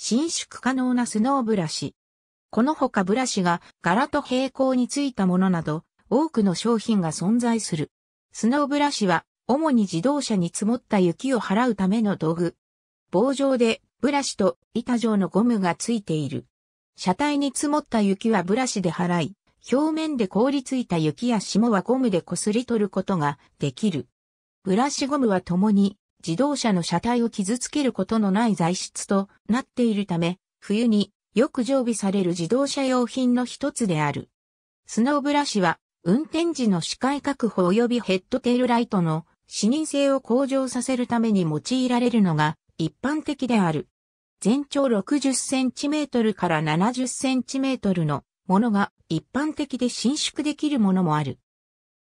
伸縮可能なスノーブラシ。この他ブラシが柄と平行についたものなど多くの商品が存在する。スノーブラシは主に自動車に積もった雪を払うための道具。棒状でブラシと板状のゴムがついている。車体に積もった雪はブラシで払い、表面で凍りついた雪や霜はゴムでこすり取ることができる。ブラシゴムは共に自動車の車体を傷つけることのない材質となっているため、冬によく常備される自動車用品の一つである。スノーブラシは、運転時の視界確保及びヘッドテールライトの視認性を向上させるために用いられるのが一般的である。全長60センチメートルから70センチメートルのものが一般的で伸縮できるものもある。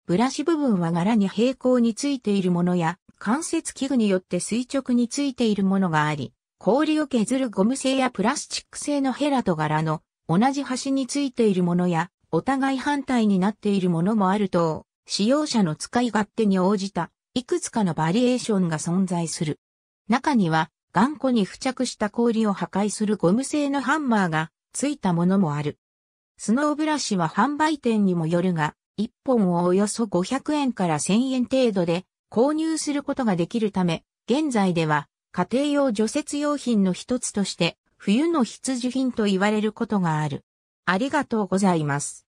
ブラシ部分は柄に平行についているものや、関節器具によって垂直についているものがあり、氷を削るゴム製やプラスチック製のヘラと柄の同じ端についているものや、お互い反対になっているものもあると、使用者の使い勝手に応じた、いくつかのバリエーションが存在する。中には、頑固に付着した氷を破壊するゴム製のハンマーが付いたものもある。スノーブラシは販売店にもよるが、1本をおよそ500円から1000円程度で購入することができるため、現在では家庭用除雪用品の一つとして冬の必需品と言われることがある。ありがとうございます。